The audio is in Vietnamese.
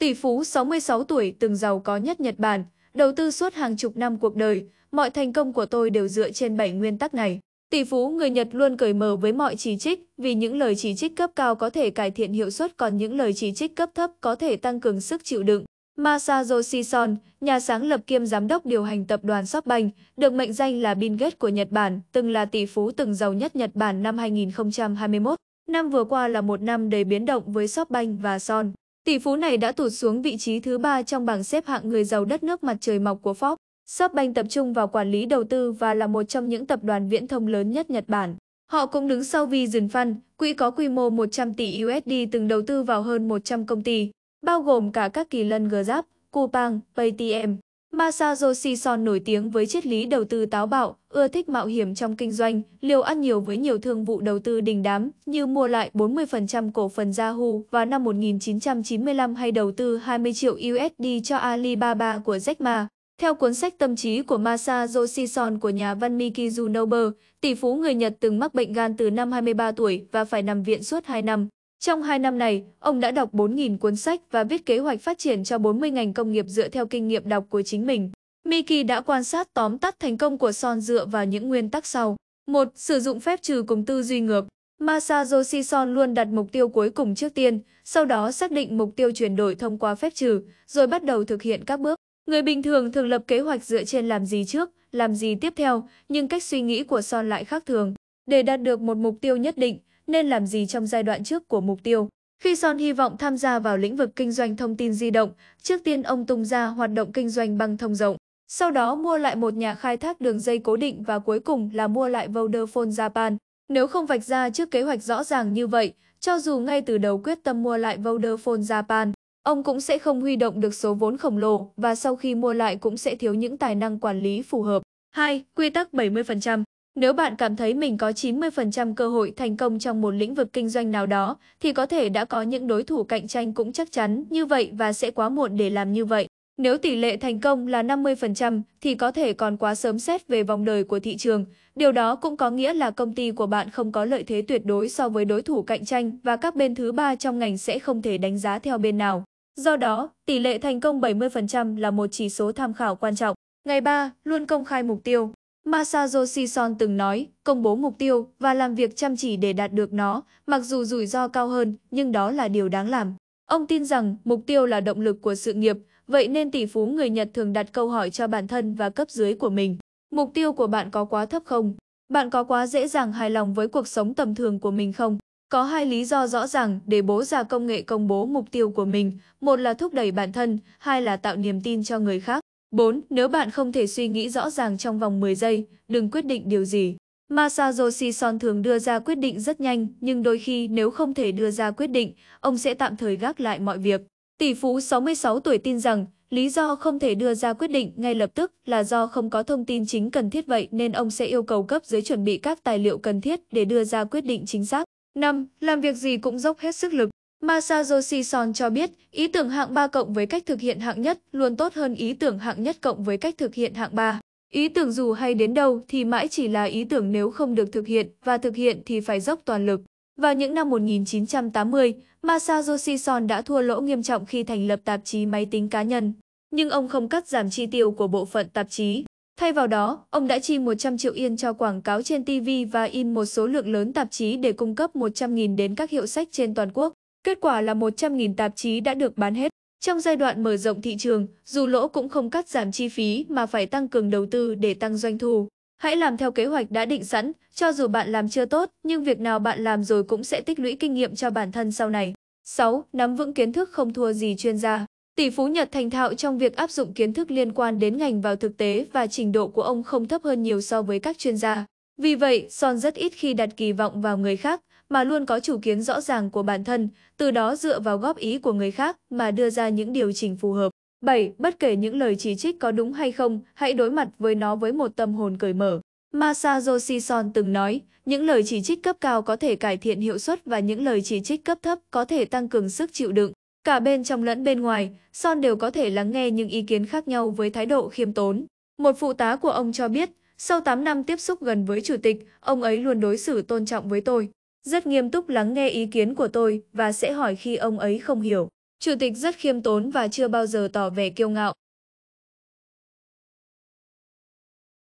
Tỷ phú 66 tuổi từng giàu có nhất Nhật Bản, đầu tư suốt hàng chục năm cuộc đời, mọi thành công của tôi đều dựa trên 7 nguyên tắc này. Tỷ phú người Nhật luôn cởi mở với mọi chỉ trích, vì những lời chỉ trích cấp cao có thể cải thiện hiệu suất còn những lời chỉ trích cấp thấp có thể tăng cường sức chịu đựng. Masayoshi Son, nhà sáng lập kiêm giám đốc điều hành tập đoàn SoftBank, được mệnh danh là Bill Gates của Nhật Bản, từng là tỷ phú từng giàu nhất Nhật Bản năm 2021. Năm vừa qua là một năm đầy biến động với SoftBank và Son. Tỷ phú này đã tụt xuống vị trí thứ ba trong bảng xếp hạng người giàu đất nước mặt trời mọc của Forbes. SoftBank tập trung vào quản lý đầu tư và là một trong những tập đoàn viễn thông lớn nhất Nhật Bản. Họ cũng đứng sau Vision Fund, quỹ có quy mô 100 tỷ USD từng đầu tư vào hơn 100 công ty, bao gồm cả các kỳ lân GRAP, Coupang, Paytm. Masayoshi Son nổi tiếng với triết lý đầu tư táo bạo, ưa thích mạo hiểm trong kinh doanh, liều ăn nhiều với nhiều thương vụ đầu tư đình đám như mua lại 40% cổ phần Yahoo vào năm 1995 hay đầu tư 20 triệu USD cho Alibaba của Jack Ma. Theo cuốn sách Tâm trí của Masayoshi Son của nhà văn Miki Nober, tỷ phú người Nhật từng mắc bệnh gan từ năm 23 tuổi và phải nằm viện suốt 2 năm. Trong 2 năm này, ông đã đọc 4.000 cuốn sách và viết kế hoạch phát triển cho 40 ngành công nghiệp dựa theo kinh nghiệm đọc của chính mình. Mickey đã quan sát tóm tắt thành công của Son dựa vào những nguyên tắc sau. 1. Sử dụng phép trừ cùng tư duy ngược. Masayoshi Son luôn đặt mục tiêu cuối cùng trước tiên, sau đó xác định mục tiêu chuyển đổi thông qua phép trừ, rồi bắt đầu thực hiện các bước. Người bình thường thường lập kế hoạch dựa trên làm gì trước, làm gì tiếp theo, nhưng cách suy nghĩ của Son lại khác thường. Để đạt được một mục tiêu nhất định, nên làm gì trong giai đoạn trước của mục tiêu. Khi Son hy vọng tham gia vào lĩnh vực kinh doanh thông tin di động, trước tiên ông tung ra hoạt động kinh doanh băng thông rộng, sau đó mua lại một nhà khai thác đường dây cố định và cuối cùng là mua lại Vodafone Japan. Nếu không vạch ra trước kế hoạch rõ ràng như vậy, cho dù ngay từ đầu quyết tâm mua lại Vodafone Japan, ông cũng sẽ không huy động được số vốn khổng lồ và sau khi mua lại cũng sẽ thiếu những tài năng quản lý phù hợp. 2. Quy tắc 70% nếu bạn cảm thấy mình có 90% cơ hội thành công trong một lĩnh vực kinh doanh nào đó, thì có thể đã có những đối thủ cạnh tranh cũng chắc chắn như vậy và sẽ quá muộn để làm như vậy. Nếu tỷ lệ thành công là 50% thì có thể còn quá sớm xét về vòng đời của thị trường. Điều đó cũng có nghĩa là công ty của bạn không có lợi thế tuyệt đối so với đối thủ cạnh tranh và các bên thứ ba trong ngành sẽ không thể đánh giá theo bên nào. Do đó, tỷ lệ thành công 70% là một chỉ số tham khảo quan trọng. Ngày 3, luôn công khai mục tiêu. Masayoshi Son từng nói, công bố mục tiêu và làm việc chăm chỉ để đạt được nó, mặc dù rủi ro cao hơn, nhưng đó là điều đáng làm. Ông tin rằng mục tiêu là động lực của sự nghiệp, vậy nên tỷ phú người Nhật thường đặt câu hỏi cho bản thân và cấp dưới của mình. Mục tiêu của bạn có quá thấp không? Bạn có quá dễ dàng hài lòng với cuộc sống tầm thường của mình không? Có hai lý do rõ ràng để bố già công nghệ công bố mục tiêu của mình, một là thúc đẩy bản thân, hai là tạo niềm tin cho người khác. 4. Nếu bạn không thể suy nghĩ rõ ràng trong vòng 10 giây, đừng quyết định điều gì. Masayoshi Son thường đưa ra quyết định rất nhanh, nhưng đôi khi nếu không thể đưa ra quyết định, ông sẽ tạm thời gác lại mọi việc. Tỷ phú 66 tuổi tin rằng, lý do không thể đưa ra quyết định ngay lập tức là do không có thông tin chính cần thiết vậy nên ông sẽ yêu cầu cấp dưới chuẩn bị các tài liệu cần thiết để đưa ra quyết định chính xác. 5. Làm việc gì cũng dốc hết sức lực. Masayoshi Son cho biết, ý tưởng hạng 3 cộng với cách thực hiện hạng nhất luôn tốt hơn ý tưởng hạng nhất cộng với cách thực hiện hạng 3. Ý tưởng dù hay đến đâu thì mãi chỉ là ý tưởng nếu không được thực hiện và thực hiện thì phải dốc toàn lực. Vào những năm 1980, Masayoshi Son đã thua lỗ nghiêm trọng khi thành lập tạp chí máy tính cá nhân. Nhưng ông không cắt giảm chi tiêu của bộ phận tạp chí. Thay vào đó, ông đã chi 100 triệu yên cho quảng cáo trên TV và in một số lượng lớn tạp chí để cung cấp 100.000 đến các hiệu sách trên toàn quốc. Kết quả là 100.000 tạp chí đã được bán hết. Trong giai đoạn mở rộng thị trường, dù lỗ cũng không cắt giảm chi phí mà phải tăng cường đầu tư để tăng doanh thu. Hãy làm theo kế hoạch đã định sẵn, cho dù bạn làm chưa tốt, nhưng việc nào bạn làm rồi cũng sẽ tích lũy kinh nghiệm cho bản thân sau này. 6. Nắm vững kiến thức không thua gì chuyên gia. Tỷ phú Nhật thành thạo trong việc áp dụng kiến thức liên quan đến ngành vào thực tế và trình độ của ông không thấp hơn nhiều so với các chuyên gia. Vì vậy, Son rất ít khi đặt kỳ vọng vào người khác, mà luôn có chủ kiến rõ ràng của bản thân, từ đó dựa vào góp ý của người khác mà đưa ra những điều chỉnh phù hợp. 7. Bất kể những lời chỉ trích có đúng hay không, hãy đối mặt với nó với một tâm hồn cởi mở. Masayoshi Son từng nói, những lời chỉ trích cấp cao có thể cải thiện hiệu suất và những lời chỉ trích cấp thấp có thể tăng cường sức chịu đựng. Cả bên trong lẫn bên ngoài, Son đều có thể lắng nghe những ý kiến khác nhau với thái độ khiêm tốn. Một phụ tá của ông cho biết, sau 8 năm tiếp xúc gần với chủ tịch, ông ấy luôn đối xử tôn trọng với tôi rất nghiêm túc lắng nghe ý kiến của tôi và sẽ hỏi khi ông ấy không hiểu. Chủ tịch rất khiêm tốn và chưa bao giờ tỏ vẻ kiêu ngạo.